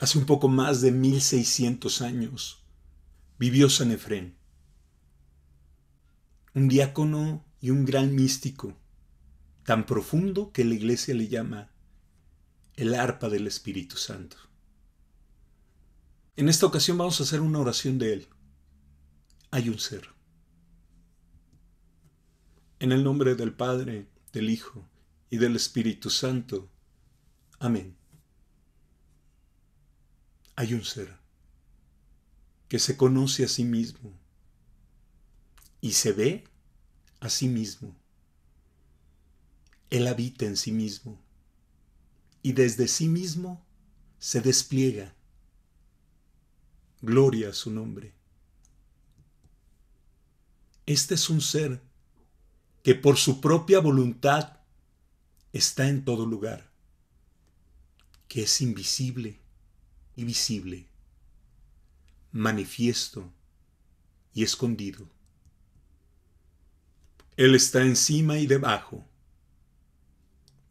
Hace un poco más de 1600 años vivió San Efrén, un diácono y un gran místico, tan profundo que la iglesia le llama el arpa del Espíritu Santo. En esta ocasión vamos a hacer una oración de él. Hay un ser. En el nombre del Padre, del Hijo y del Espíritu Santo. Amén. Hay un ser que se conoce a sí mismo y se ve a sí mismo. Él habita en sí mismo y desde sí mismo se despliega. Gloria a su nombre. Este es un ser que por su propia voluntad está en todo lugar, que es invisible y visible, manifiesto y escondido. Él está encima y debajo,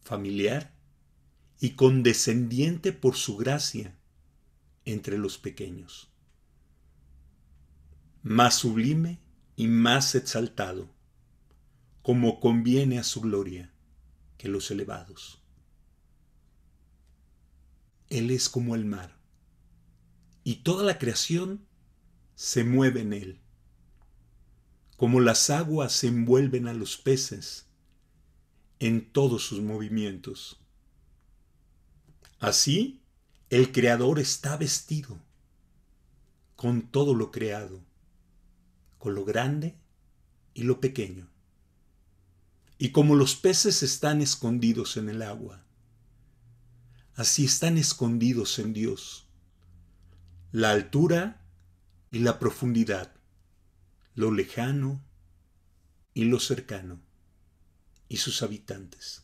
familiar y condescendiente por su gracia entre los pequeños, más sublime y más exaltado, como conviene a su gloria que los elevados. Él es como el mar, y toda la creación se mueve en él. Como las aguas se envuelven a los peces en todos sus movimientos. Así, el Creador está vestido con todo lo creado, con lo grande y lo pequeño. Y como los peces están escondidos en el agua, así están escondidos en Dios la altura y la profundidad, lo lejano y lo cercano, y sus habitantes.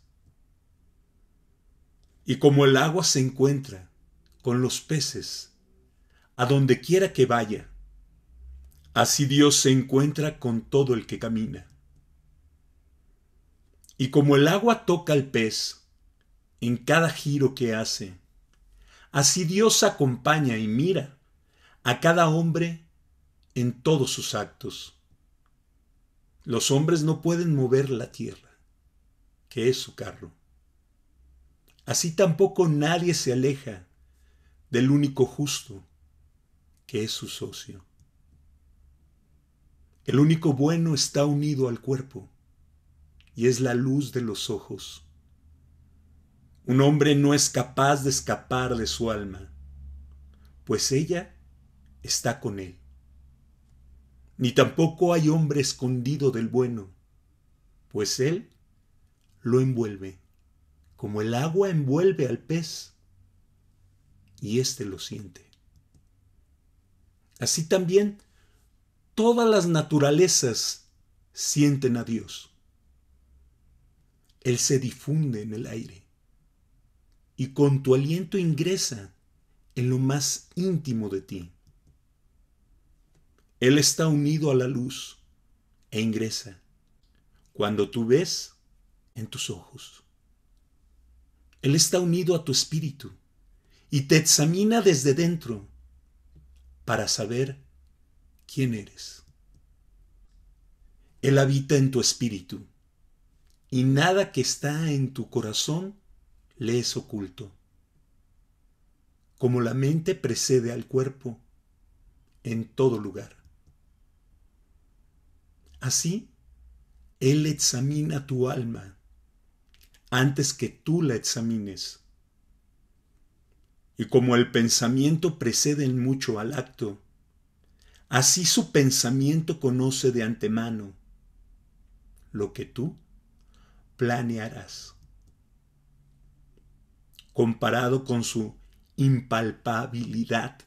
Y como el agua se encuentra con los peces, a donde quiera que vaya, así Dios se encuentra con todo el que camina. Y como el agua toca al pez, en cada giro que hace, Así Dios acompaña y mira a cada hombre en todos sus actos. Los hombres no pueden mover la tierra, que es su carro. Así tampoco nadie se aleja del único justo, que es su socio. El único bueno está unido al cuerpo y es la luz de los ojos. Un hombre no es capaz de escapar de su alma, pues ella está con él. Ni tampoco hay hombre escondido del bueno, pues él lo envuelve, como el agua envuelve al pez, y éste lo siente. Así también todas las naturalezas sienten a Dios. Él se difunde en el aire y con tu aliento ingresa en lo más íntimo de ti. Él está unido a la luz e ingresa cuando tú ves en tus ojos. Él está unido a tu espíritu y te examina desde dentro para saber quién eres. Él habita en tu espíritu y nada que está en tu corazón le es oculto. Como la mente precede al cuerpo en todo lugar. Así, Él examina tu alma antes que tú la examines. Y como el pensamiento precede en mucho al acto, así su pensamiento conoce de antemano lo que tú planearás comparado con su impalpabilidad.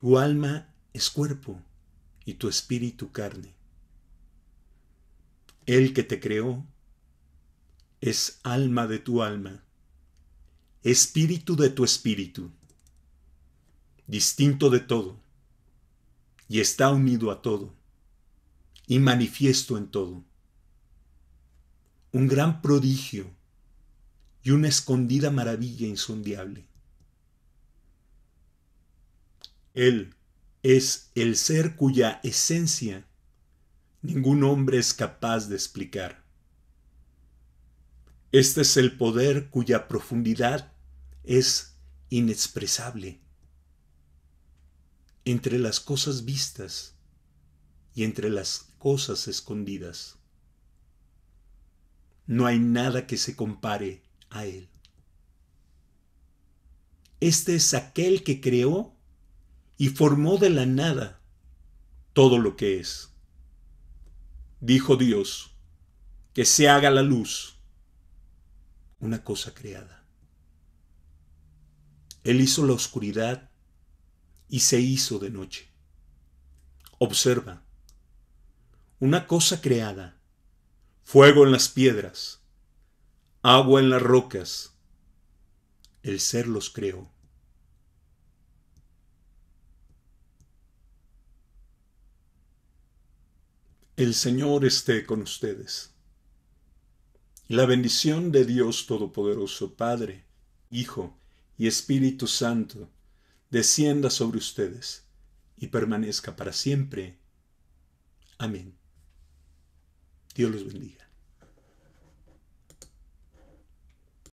Tu alma es cuerpo y tu espíritu carne. El que te creó es alma de tu alma, espíritu de tu espíritu, distinto de todo, y está unido a todo, y manifiesto en todo. Un gran prodigio y una escondida maravilla insondable. Él es el ser cuya esencia ningún hombre es capaz de explicar. Este es el poder cuya profundidad es inexpresable. Entre las cosas vistas y entre las cosas escondidas. No hay nada que se compare él. Este es aquel que creó y formó de la nada todo lo que es. Dijo Dios, que se haga la luz, una cosa creada. Él hizo la oscuridad y se hizo de noche. Observa, una cosa creada, fuego en las piedras, agua en las rocas. El ser los creó. El Señor esté con ustedes. La bendición de Dios Todopoderoso, Padre, Hijo y Espíritu Santo, descienda sobre ustedes y permanezca para siempre. Amén. Dios los bendiga.